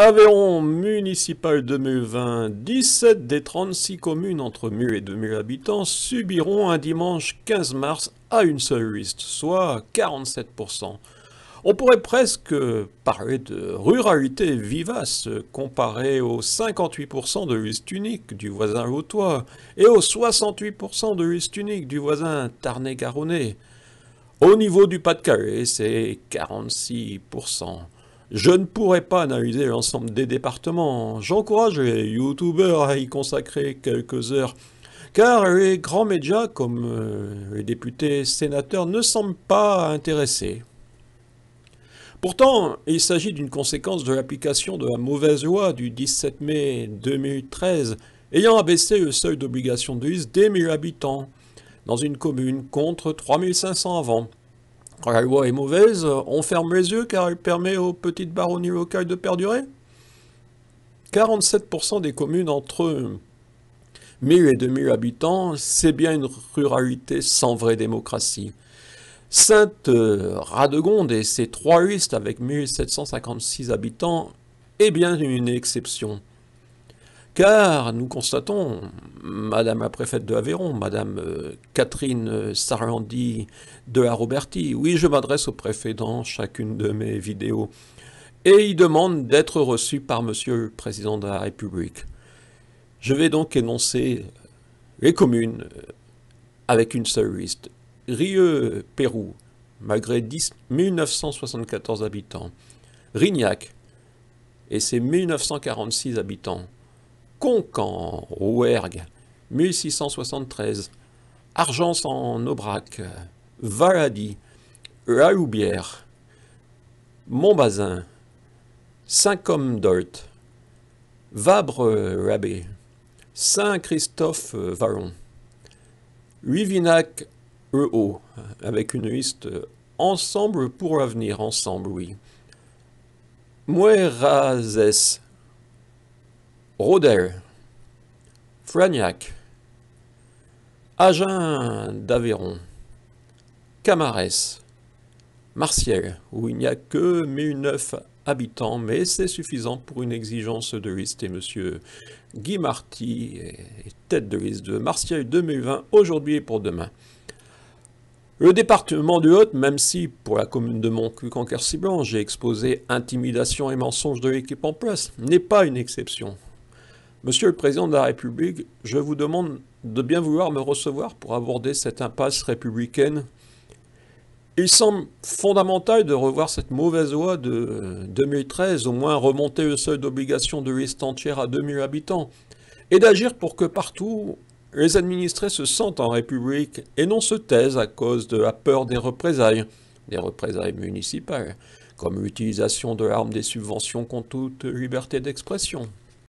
Aveyron municipal 2020, 17 des 36 communes entre mu et 2000 habitants subiront un dimanche 15 mars à une seule liste, soit 47%. On pourrait presque parler de ruralité vivace comparée aux 58% de liste unique du voisin Lotois et aux 68% de liste unique du voisin Tarnet-Garonnais. Au niveau du Pas-de-Calais, c'est 46%. Je ne pourrais pas analyser l'ensemble des départements. J'encourage les youtubeurs à y consacrer quelques heures, car les grands médias comme euh, les députés sénateurs ne semblent pas intéressés. Pourtant, il s'agit d'une conséquence de l'application de la mauvaise loi du 17 mai 2013, ayant abaissé le seuil d'obligation de liste des 1000 habitants dans une commune contre 3500 avant quand la loi est mauvaise, on ferme les yeux car elle permet aux petites baronnies locales de perdurer 47% des communes entre 1000 et 2000 habitants, c'est bien une ruralité sans vraie démocratie. Sainte-Radegonde et ses trois listes avec 1756 habitants est bien une exception car nous constatons, Madame la préfète de Aveyron, Madame euh, Catherine Sarandi de la roberti oui, je m'adresse au préfet dans chacune de mes vidéos, et il demande d'être reçu par Monsieur le Président de la République. Je vais donc énoncer les communes euh, avec une seule liste. Rieux, Pérou, malgré 1974 habitants. Rignac, et ses 1946 habitants. Concan, Rouergue, 1673, Argence en Aubrac, Varadi Raoubière, Montbazin, Saint-Comme-d'Olt, Vabre-Rabé, Saint-Christophe-Varon, euh, Rivinac-Eau, avec une liste Ensemble pour l'avenir, ensemble, oui. Mouerazès, Rodel, Fragnac, Agen d'Aveyron, Camarès, Martiel, où il n'y a que 1009 habitants, mais c'est suffisant pour une exigence de liste. Et monsieur Guy Marty est tête de liste de Martiel 2020, aujourd'hui et pour demain. Le département du Haute, même si pour la commune de montcuq en j'ai exposé intimidation et mensonge de l'équipe en place, n'est pas une exception. Monsieur le Président de la République, je vous demande de bien vouloir me recevoir pour aborder cette impasse républicaine. Il semble fondamental de revoir cette mauvaise loi de 2013, euh, au moins remonter le seuil d'obligation de liste entière à 2000 habitants, et d'agir pour que partout les administrés se sentent en République et non se taisent à cause de la peur des représailles, des représailles municipales, comme l'utilisation de l'arme des subventions contre toute liberté d'expression.